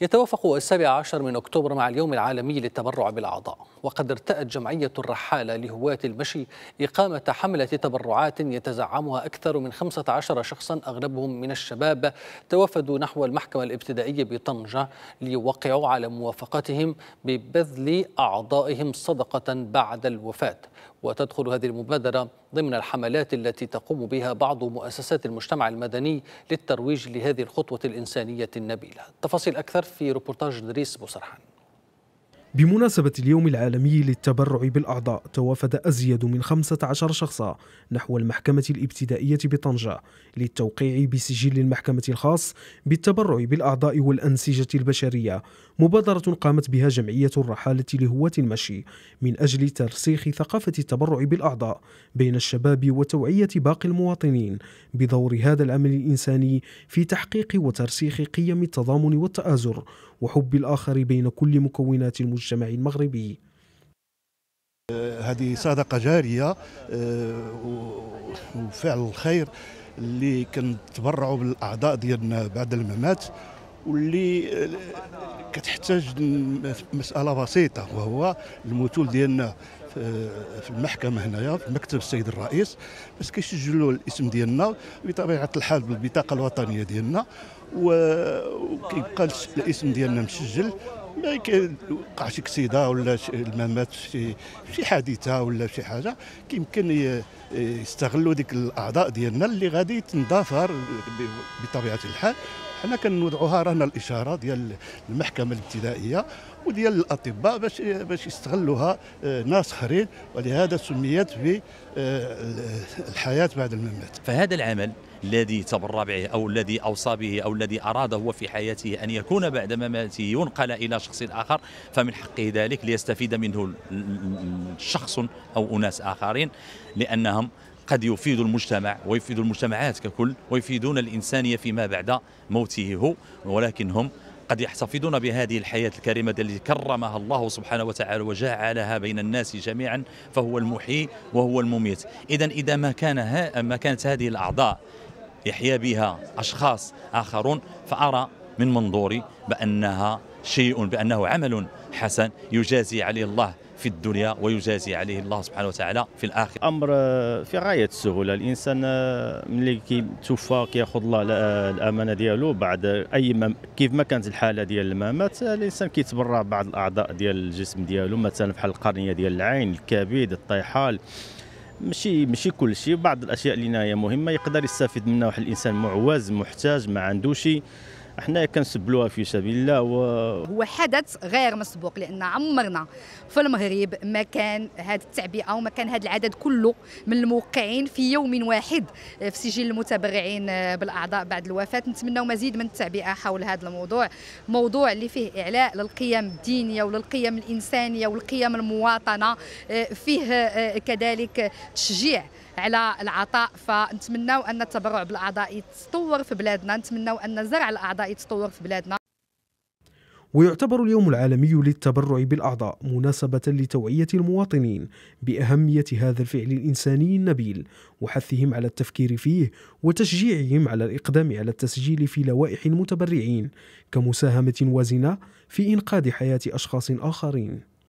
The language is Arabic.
يتوافق السابع عشر من أكتوبر مع اليوم العالمي للتبرع بالأعضاء وقد ارتأت جمعية الرحالة لهواة المشي إقامة حملة تبرعات يتزعمها أكثر من 15 شخصا أغلبهم من الشباب توافدوا نحو المحكمة الابتدائية بطنجة ليوقعوا على موافقتهم ببذل أعضائهم صدقة بعد الوفاة وتدخل هذه المبادرة ضمن الحملات التي تقوم بها بعض مؤسسات المجتمع المدني للترويج لهذه الخطوة الإنسانية النبيلة تفاصيل أكثر في ريبورتاج دريس بوسرحان بمناسبة اليوم العالمي للتبرع بالأعضاء توافد أزيد من 15 شخصا نحو المحكمة الابتدائية بطنجة للتوقيع بسجل المحكمة الخاص بالتبرع بالأعضاء والأنسجة البشرية مبادرة قامت بها جمعية الرحالة لهواة المشي من أجل ترسيخ ثقافة التبرع بالأعضاء بين الشباب وتوعية باقي المواطنين بدور هذا العمل الإنساني في تحقيق وترسيخ قيم التضامن والتآزر وحب الآخر بين كل مكونات المجتمع المجتمع المغربي هذه صدقه جاريه آه، وفعل الخير اللي كنتبرعوا بالاعضاء ديالنا بعد الممات واللي آه، كتحتاج مساله بسيطه وهو المثول ديالنا آه، في المحكمه هنايا في مكتب السيد الرئيس باش كيسجلوا الاسم ديالنا بطبيعه الحال بالبطاقه الوطنيه ديالنا وكيبقى الاسم ديالنا مسجل ما يوقع شي كسيده ولا ما مات شي شي حادثه ولا شي حاجه كيمكن يستغلوا ديك الاعضاء ديالنا اللي غادي تندثر بطبيعه الحال حنا كنوضعوها رانا الاشاره ديال المحكمه الابتدائيه وديال الاطباء باش باش يستغلوها آه، ناس اخرين ولهذا سميت ب آه، الحياه بعد الممات فهذا العمل الذي تبرع به او الذي اوصى به او الذي اراد هو في حياته ان يكون بعد مماته ينقل الى شخص اخر فمن حقه ذلك ليستفيد منه شخص او اناس اخرين لانهم قد يفيد المجتمع ويفيد المجتمعات ككل ويفيدون الإنسانية فيما بعد موته هو ولكن هم قد يحتفظون بهذه الحياة الكريمة التي كرمها الله سبحانه وتعالى وجعلها بين الناس جميعا فهو المحيي وهو المميت إذا إذا ما, كان ما كانت هذه الأعضاء يحيا بها أشخاص آخرون فأرى من منظوري بأنها شيء بأنه عمل حسن يجازي عليه الله في الدنيا ويجازي عليه الله سبحانه وتعالى في الآخرة أمر آه، في غاية السهولة الإنسان آه، ملي كيتوفى كياخذ الله آه، الأمانة ديالو بعد أي مم... كيف ما كانت الحالة ديال الممات الإنسان كيتبرع بعض الأعضاء ديال الجسم ديالو مثلا بحال القرنية ديال العين الكبد الطيحال ماشي ماشي كل شيء بعض الاشياء اللي هي مهمه يقدر يستفيد منها واحد الانسان معوز محتاج ما عندوش احنا كنسبلوها في سبيل الله و... هو حدث غير مسبوق لان عمرنا في المغرب ما كان هذه التعبئه وما كان هذا العدد كله من الموقعين في يوم واحد في سجل المتبرعين بالاعضاء بعد الوفاه نتمنوا مزيد من التعبئه حول هذا الموضوع موضوع اللي فيه اعلاء للقيم الدينيه وللقيم الانسانيه والقيم المواطنه فيه كذلك تشجيع على العطاء فنتمنوا ان التبرع بالاعضاء يتطور في بلادنا نتمنوا ان زرع الاعضاء يتطور في بلادنا ويعتبر اليوم العالمي للتبرع بالأعضاء مناسبة لتوعية المواطنين بأهمية هذا الفعل الإنساني النبيل وحثهم على التفكير فيه وتشجيعهم على الإقدام على التسجيل في لوائح المتبرعين كمساهمة وازنة في إنقاذ حياة أشخاص آخرين